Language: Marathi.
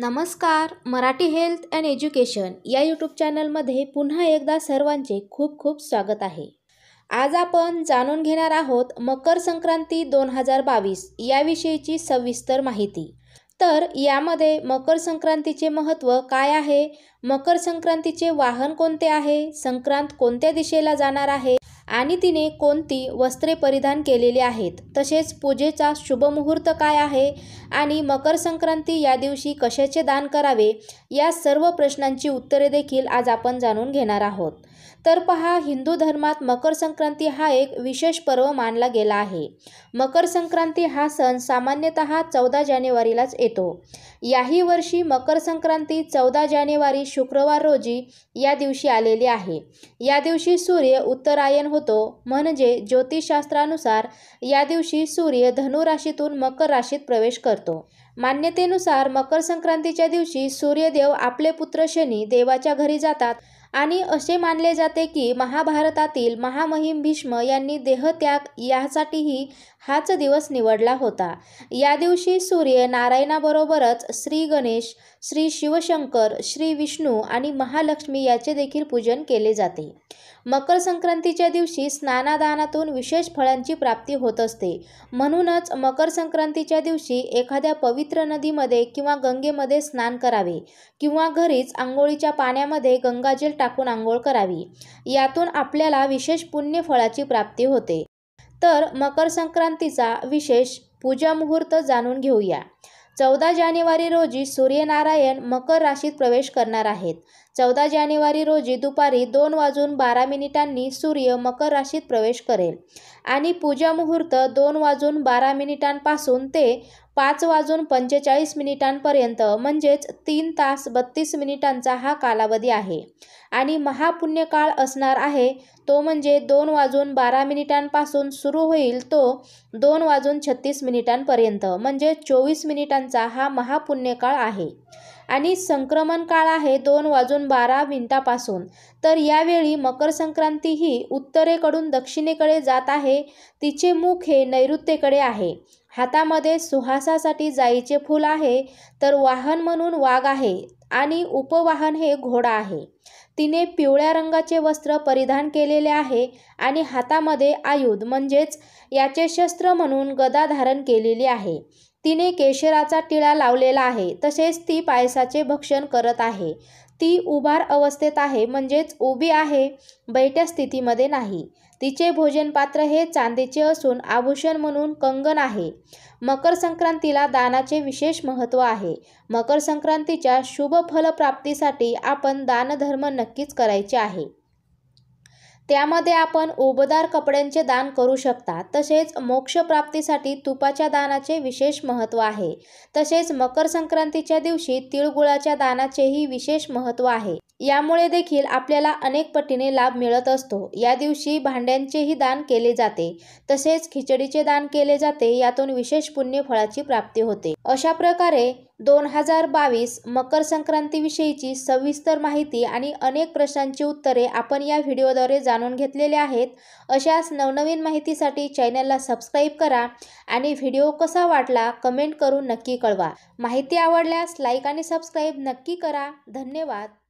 नमस्कार मराठी हेल्थ अँड एज्युकेशन या यूट्यूब चॅनलमध्ये पुन्हा एकदा सर्वांचे खूप खूप स्वागत आहे आज आपण जाणून घेणार आहोत मकर संक्रांती दोन हजार बावीस याविषयीची सविस्तर माहिती तर यामध्ये मकर संक्रांतीचे महत्त्व काय आहे मकर संक्रांतीचे वाहन कोणते आहे संक्रांत कोणत्या दिशेला जाणार आहे आणि तिने कोणती वस्त्रे परिधान केलेली आहेत तसेच पूजेचा शुभमुहूर्त काय आहे आणि मकर संक्रांती या दिवशी कशाचे दान करावे या सर्व प्रश्नांची उत्तरे देखील आज आपण जाणून घेणार आहोत तर पहा हिंदू धर्मात मकर संक्रांती हा एक विशेष पर्व मानला गेला आहे मकर संक्रांती हा सण सामान्यत चौदा जानेवारीलाच येतो याही वर्षी मकर संक्रांती चौदा जानेवारी शुक्रवार रोजी या दिवशी आलेली आहे या दिवशी सूर्य उत्तरायण होतो म्हणजे ज्योतिषशास्त्रानुसार या दिवशी सूर्य धनुराशीतून मकर राशीत प्रवेश करतो मान्यतेनुसार मकर संक्रांतीच्या दिवशी सूर्यदेव आपले पुत्र शनी देवाच्या घरी जातात आणि असे मानले जाते की महाभारतातील महामहिम भीष्म यांनी देहत्याग यासाठीही हाच दिवस निवडला होता या दिवशी सूर्य नारायणाबरोबरच श्री गणेश श्री शिवशंकर श्री विष्णू आणि महालक्ष्मी याचे देखील पूजन केले जाते मकर संक्रांतीच्या दिवशी स्नानादानातून विशेष फळांची प्राप्ती होत असते म्हणूनच मकर संक्रांतीच्या दिवशी एखाद्या पवित्र नदीमध्ये किंवा गंगेमध्ये स्नान करावे किंवा घरीच आंघोळीच्या पाण्यामध्ये गंगाजल टाकून आंघोळ करावी यातून आपल्याला विशेष पुण्य फळाची प्राप्ती होते तर मकर संक्रांतीचा विशेष पूजा मुहूर्त जाणून घेऊया चौदा जानेवारी रोजी सूर्यनारायण मकर राशीत प्रवेश करणार आहेत चौदा जानेवारी रोजी दुपारी दोन वाजून बारा मिनिटांनी सूर्य मकर राशीत प्रवेश करेल आणि पूजा मुहूर्त दोन वाजून बारा मिनिटांपासून ते पाच वाजून पंचेचाळीस मिनिटांपर्यंत म्हणजेच तीन तास बत्तीस मिनिटांचा हा कालावधी आहे आणि महापुण्यकाळ असणार आहे तो म्हणजे दोन वाजून बारा मिनिटांपासून सुरू होईल तो दोन वाजून छत्तीस मिनिटांपर्यंत म्हणजे चोवीस मिनिटांचा हा महापुण्यकाळ आहे आणि संक्रमण काळ आहे दोन वाजून बारा मिनिटापासून तर यावेळी मकर संक्रांती ही उत्तरेकडून दक्षिणेकडे जात आहे तिचे मुख हे नैऋत्येकडे आहे हातामध्ये सुहासासाठी जाईचे फूल आहे तर वाहन म्हणून वाघ आहे आणि उपवाहन हे घोडा आहे तिने पिवळ्या रंगाचे वस्त्र परिधान केलेले आहे आणि हातामध्ये आयुध म्हणजेच याचे शस्त्र म्हणून गदा धारण केलेली आहे तिने केशराचा टिळा लावलेला आहे तसेच ती पायसाचे भक्षण करत आहे ती उभार अवस्थेत आहे म्हणजेच उभी आहे बैठ्या स्थितीमध्ये नाही तिचे भोजनपात्र हे चांदीचे असून आभूषण म्हणून कंगन आहे मकर संक्रांतीला दानाचे विशेष महत्त्व आहे मकर संक्रांतीच्या शुभ फलप्राप्तीसाठी आपण दानधर्म नक्कीच करायचे आहे त्यामध्ये आपण उबदार कपड्यांचे दान करू शकता तसेच मोक्षप्राप्तीसाठी तुपाच्या दानाचे विशेष महत्त्व आहे तसेच मकर संक्रांतीच्या दिवशी तिळगुळाच्या दानाचेही विशेष महत्त्व आहे यामुळे देखील आपल्याला अनेक पटीने लाभ मिळत असतो या दिवशी भांड्यांचेही दान केले जाते तसेच खिचडीचे दान केले जाते यातून विशेष पुण्य फळाची प्राप्ती होते अशा प्रकारे दोन हजार बावीस मकर संक्रांतीविषयीची सविस्तर माहिती आणि अनेक प्रश्नांची उत्तरे आपण या व्हिडिओद्वारे जाणून घेतलेले आहेत अशाच नवनवीन माहितीसाठी चॅनलला सबस्क्राईब करा आणि व्हिडिओ कसा वाटला कमेंट करून नक्की कळवा माहिती आवडल्यास लाईक आणि सबस्क्राईब नक्की करा धन्यवाद